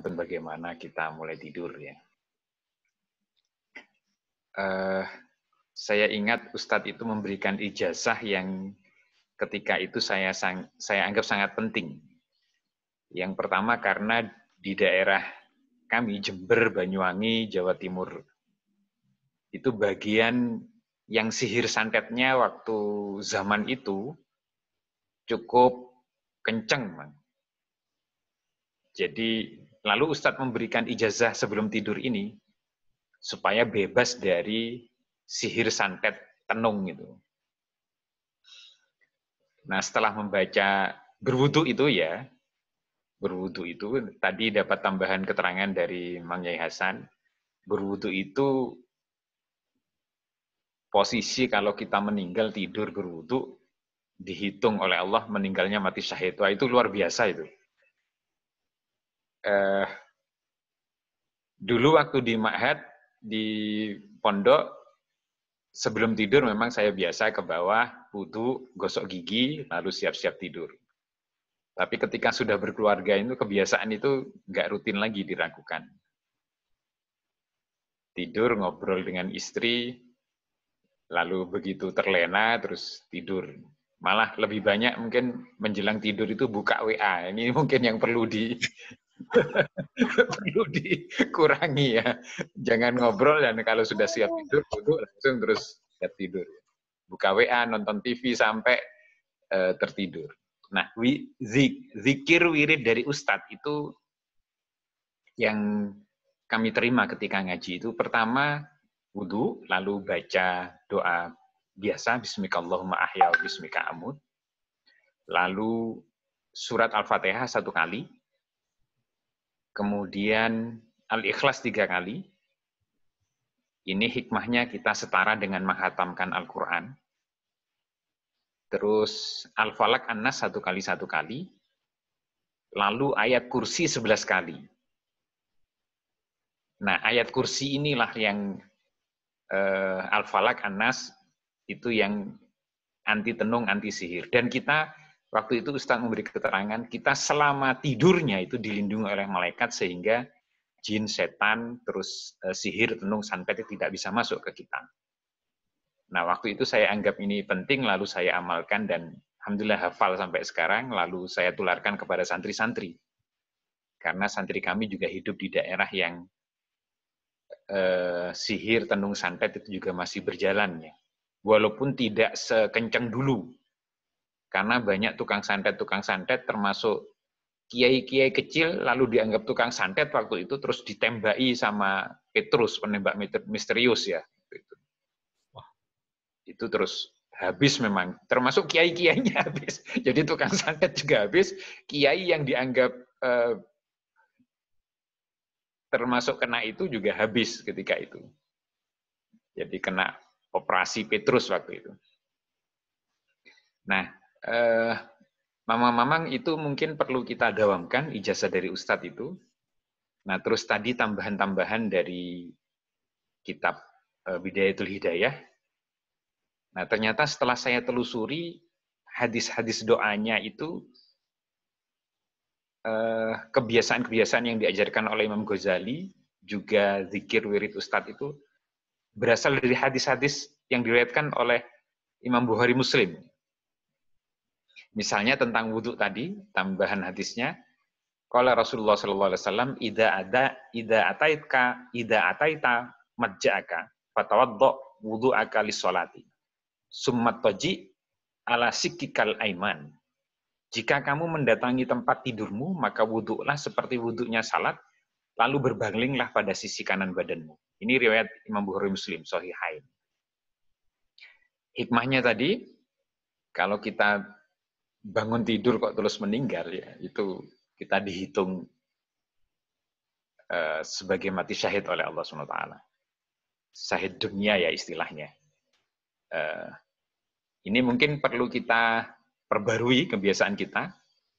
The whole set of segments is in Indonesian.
dan bagaimana kita mulai tidur ya. Uh, saya ingat Ustadz itu memberikan ijazah yang ketika itu saya sang, saya anggap sangat penting. Yang pertama karena di daerah kami Jember, Banyuwangi, Jawa Timur itu bagian yang sihir santetnya waktu zaman itu cukup kenceng. Jadi Lalu Ustadz memberikan ijazah sebelum tidur ini supaya bebas dari sihir santet tenung itu. Nah setelah membaca berwudu itu ya, berwudu itu tadi dapat tambahan keterangan dari Mang Yai Hasan, berwudu itu posisi kalau kita meninggal tidur berwudu dihitung oleh Allah meninggalnya mati syahid. itu luar biasa itu eh, dulu waktu di makhat di pondok, sebelum tidur memang saya biasa ke bawah, wudhu, gosok gigi, lalu siap-siap tidur. Tapi ketika sudah berkeluarga itu, kebiasaan itu nggak rutin lagi diragukan. Tidur, ngobrol dengan istri, lalu begitu terlena, terus tidur. Malah lebih banyak mungkin menjelang tidur itu buka WA. Ini mungkin yang perlu di, perlu dikurangi ya. Jangan ngobrol dan kalau sudah siap tidur, duduk langsung terus siap tidur. Buka WA, nonton TV sampai uh, tertidur. Nah, wi, zik, zikir wirid dari Ustadz itu yang kami terima ketika ngaji itu pertama wudhu, lalu baca doa biasa, Bismillahirrahmanirrahim, ahya Lalu surat Al-Fatihah satu kali, Kemudian Al-Ikhlas tiga kali. Ini hikmahnya kita setara dengan menghatamkan Al-Quran. Terus Al-Falak An-Nas satu kali satu kali. Lalu ayat kursi sebelas kali. Nah, ayat kursi inilah yang eh, Al-Falak, An-Nas, itu yang anti tenung, anti sihir. Dan kita Waktu itu Ustaz memberi keterangan, kita selama tidurnya itu dilindungi oleh malaikat sehingga jin, setan, terus eh, sihir, tenung, santet tidak bisa masuk ke kita. Nah, waktu itu saya anggap ini penting, lalu saya amalkan dan Alhamdulillah hafal sampai sekarang, lalu saya tularkan kepada santri-santri. Karena santri kami juga hidup di daerah yang eh, sihir, tenung, santet itu juga masih berjalan. Ya. Walaupun tidak sekencang dulu, karena banyak tukang santet-tukang santet termasuk kiai-kiai kecil lalu dianggap tukang santet waktu itu terus ditembaki sama Petrus penembak misterius ya. itu itu terus habis memang. Termasuk kiai-kiainya habis. Jadi tukang santet juga habis. Kiai yang dianggap eh, termasuk kena itu juga habis ketika itu. Jadi kena operasi Petrus waktu itu. Nah, eh, mamang-mamang itu mungkin perlu kita dawamkan ijazah dari Ustadz itu. Nah, terus tadi tambahan-tambahan dari kitab eh, Bidayatul Hidayah. Nah, ternyata setelah saya telusuri hadis-hadis doanya itu eh, kebiasaan-kebiasaan yang diajarkan oleh Imam Ghazali juga zikir wirid Ustadz itu berasal dari hadis-hadis yang diriwayatkan oleh Imam Bukhari Muslim. Misalnya tentang wudhu tadi, tambahan hadisnya, kalau Rasulullah Sallallahu Alaihi Wasallam, ida ada, ida ataitka, ida ataita, majjaka, fatawaddo wudhu akali solati, summat toji ala sikikal aiman. Jika kamu mendatangi tempat tidurmu, maka wudhulah seperti wudhunya salat, lalu berbalinglah pada sisi kanan badanmu. Ini riwayat Imam Bukhari Muslim, Sohihain. Hikmahnya tadi, kalau kita bangun tidur kok terus meninggal ya itu kita dihitung eh, sebagai mati syahid oleh Allah Subhanahu Wa Taala syahid dunia ya istilahnya eh, ini mungkin perlu kita perbarui kebiasaan kita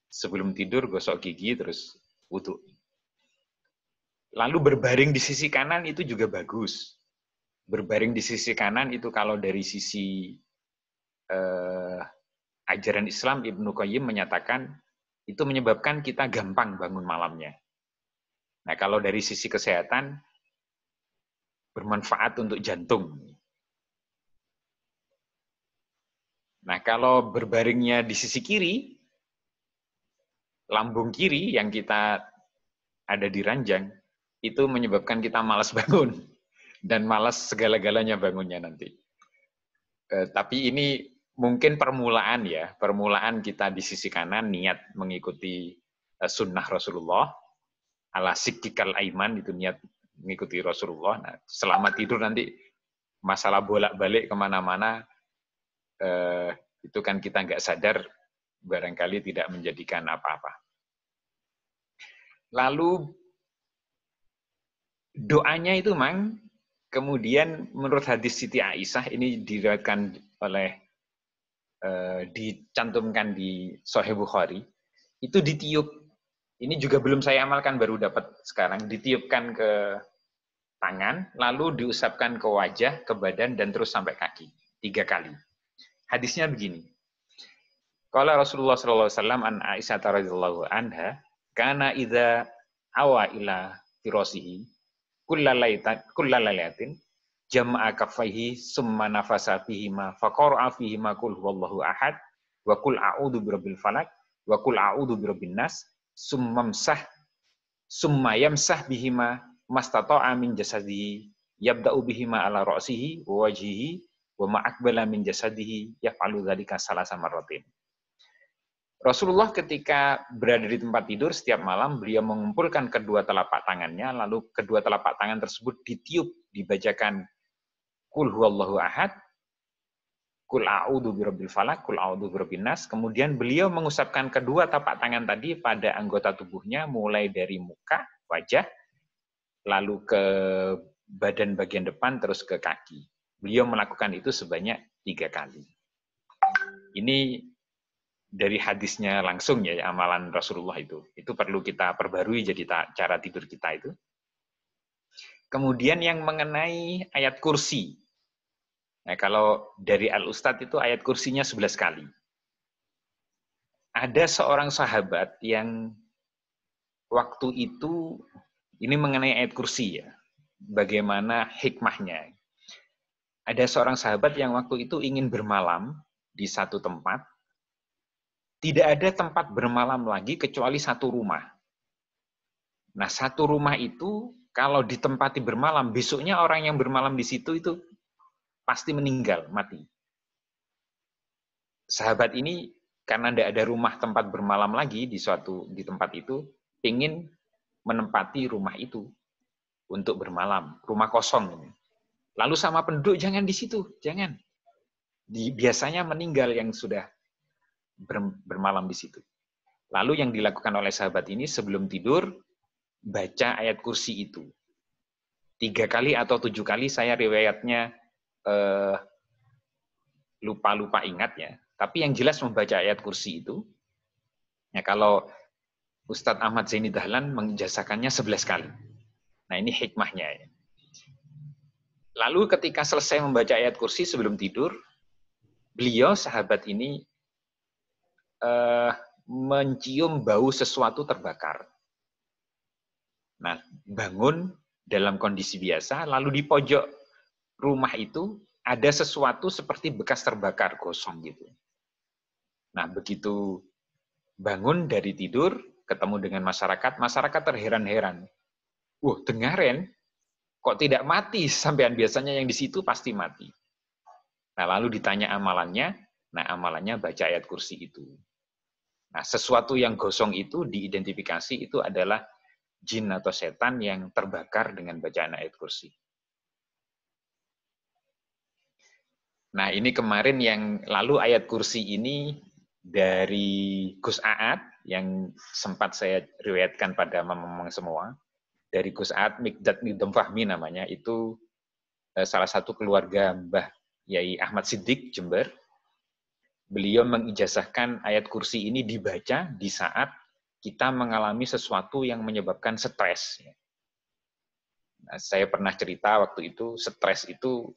sebelum tidur gosok gigi terus wudhu lalu berbaring di sisi kanan itu juga bagus berbaring di sisi kanan itu kalau dari sisi eh, ajaran Islam Ibnu Qayyim menyatakan itu menyebabkan kita gampang bangun malamnya. Nah, kalau dari sisi kesehatan bermanfaat untuk jantung. Nah, kalau berbaringnya di sisi kiri, lambung kiri yang kita ada di ranjang, itu menyebabkan kita malas bangun dan malas segala-galanya bangunnya nanti. Eh, tapi ini mungkin permulaan ya, permulaan kita di sisi kanan niat mengikuti eh, sunnah Rasulullah, ala sikikal aiman itu niat mengikuti Rasulullah. Nah, selama tidur nanti masalah bolak-balik kemana-mana, eh, itu kan kita nggak sadar barangkali tidak menjadikan apa-apa. Lalu doanya itu mang kemudian menurut hadis Siti Aisyah ini diriwayatkan oleh Eh, dicantumkan di Sahih Bukhari itu ditiup ini juga belum saya amalkan baru dapat sekarang ditiupkan ke tangan lalu diusapkan ke wajah ke badan dan terus sampai kaki tiga kali hadisnya begini kalau Rasulullah SAW an Aisyah radhiyallahu anha karena ida awa ila firasihi kullalaitin jama'a kafaihi summa nafasa fihi ma faqara'a fihi ma qul huwallahu ahad wa qul a'udzu birabbil falaq wa qul a'udzu birabbin nas summa msah summa yamsah bihima mastata'a min jasadihi yabda'u bihima ala ra'sihi wa wajhihi wa ma akbala min jasadihi yaf'alu dzalika salasa marratin Rasulullah ketika berada di tempat tidur setiap malam beliau mengumpulkan kedua telapak tangannya lalu kedua telapak tangan tersebut ditiup dibacakan kul huwallahu ahad, kul a'udhu birabbil falak, kul a'udhu birabbin nas. Kemudian beliau mengusapkan kedua tapak tangan tadi pada anggota tubuhnya mulai dari muka, wajah, lalu ke badan bagian depan, terus ke kaki. Beliau melakukan itu sebanyak tiga kali. Ini dari hadisnya langsung ya amalan Rasulullah itu. Itu perlu kita perbarui jadi cara tidur kita itu. Kemudian yang mengenai ayat kursi. Nah, kalau dari al ustad itu ayat kursinya 11 kali. Ada seorang sahabat yang waktu itu, ini mengenai ayat kursi ya, bagaimana hikmahnya. Ada seorang sahabat yang waktu itu ingin bermalam di satu tempat, tidak ada tempat bermalam lagi kecuali satu rumah. Nah, satu rumah itu kalau ditempati bermalam, besoknya orang yang bermalam di situ itu pasti meninggal, mati. Sahabat ini karena tidak ada rumah tempat bermalam lagi di suatu di tempat itu, ingin menempati rumah itu untuk bermalam, rumah kosong. Lalu sama penduduk jangan di situ, jangan. Di, biasanya meninggal yang sudah ber, bermalam di situ. Lalu yang dilakukan oleh sahabat ini sebelum tidur, baca ayat kursi itu. Tiga kali atau tujuh kali saya riwayatnya eh, lupa-lupa eh, ingat ya. Tapi yang jelas membaca ayat kursi itu, ya kalau Ustadz Ahmad Zaini Dahlan menjasakannya sebelas kali. Nah ini hikmahnya ya. Lalu ketika selesai membaca ayat kursi sebelum tidur, beliau sahabat ini eh, mencium bau sesuatu terbakar. Nah, bangun dalam kondisi biasa, lalu di pojok rumah itu ada sesuatu seperti bekas terbakar gosong gitu. Nah, begitu bangun dari tidur, ketemu dengan masyarakat, masyarakat terheran-heran. Wah, dengaren kok tidak mati sampean biasanya yang di situ pasti mati. Nah, lalu ditanya amalannya, nah amalannya baca ayat kursi itu. Nah, sesuatu yang gosong itu diidentifikasi itu adalah jin atau setan yang terbakar dengan bacaan ayat kursi. Nah, ini kemarin yang lalu ayat kursi ini dari Gus Aat yang sempat saya riwayatkan pada memang semua. Dari Gus Aat Mikdad Nidom Fahmi namanya, itu eh, salah satu keluarga Mbah Yai Ahmad Siddiq Jember. Beliau mengijazahkan ayat kursi ini dibaca di saat kita mengalami sesuatu yang menyebabkan stres. Ya. Nah, saya pernah cerita waktu itu stres itu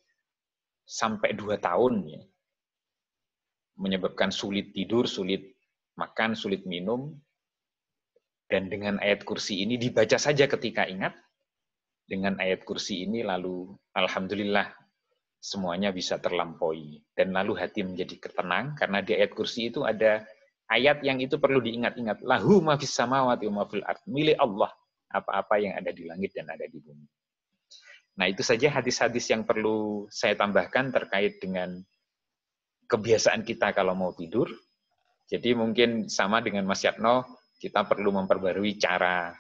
sampai dua tahun ya. menyebabkan sulit tidur, sulit makan, sulit minum. Dan dengan ayat kursi ini dibaca saja ketika ingat. Dengan ayat kursi ini lalu alhamdulillah semuanya bisa terlampaui dan lalu hati menjadi ketenang karena di ayat kursi itu ada ayat yang itu perlu diingat-ingat. Lahu ma fis samawati wa fil ard. Milik Allah apa-apa yang ada di langit dan ada di bumi. Nah, itu saja hadis-hadis yang perlu saya tambahkan terkait dengan kebiasaan kita kalau mau tidur. Jadi mungkin sama dengan Mas Yatno, kita perlu memperbarui cara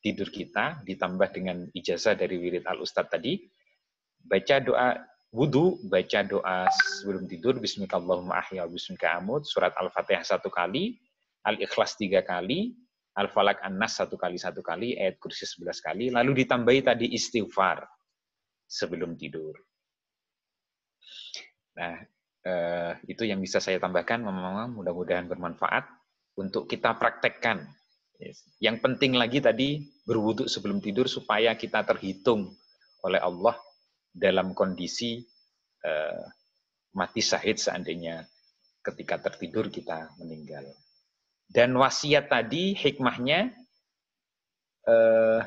tidur kita ditambah dengan ijazah dari wirid al ustad tadi. Baca doa wudhu, baca doa sebelum tidur, Bismillahirrahmanirrahim, surat Al-Fatihah satu kali, Al-Ikhlas tiga kali, Al-Falak An-Nas satu kali satu kali, ayat kursi sebelas kali, lalu ditambahi tadi istighfar sebelum tidur. Nah, eh, itu yang bisa saya tambahkan, memang mudah-mudahan bermanfaat untuk kita praktekkan. Yang penting lagi tadi berwudhu sebelum tidur supaya kita terhitung oleh Allah dalam kondisi eh, mati syahid seandainya ketika tertidur kita meninggal. Dan wasiat tadi hikmahnya eh,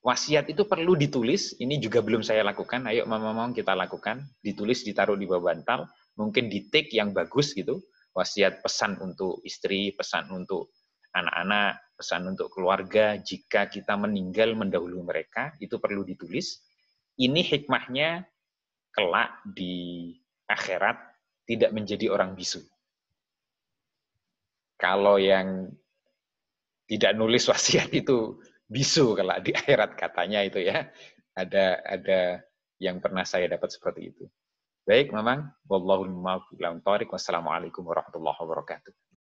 wasiat itu perlu ditulis. Ini juga belum saya lakukan. Ayo mama mau kita lakukan. Ditulis ditaruh di bawah bantal. Mungkin di take yang bagus gitu. Wasiat pesan untuk istri, pesan untuk anak-anak, pesan untuk keluarga. Jika kita meninggal mendahului mereka, itu perlu ditulis. Ini hikmahnya kelak di akhirat tidak menjadi orang bisu. Kalau yang tidak nulis wasiat itu bisu kelak di akhirat katanya itu ya. Ada ada yang pernah saya dapat seperti itu. Baik, memang. Wallahul muwaffiq Wassalamualaikum warahmatullahi wabarakatuh.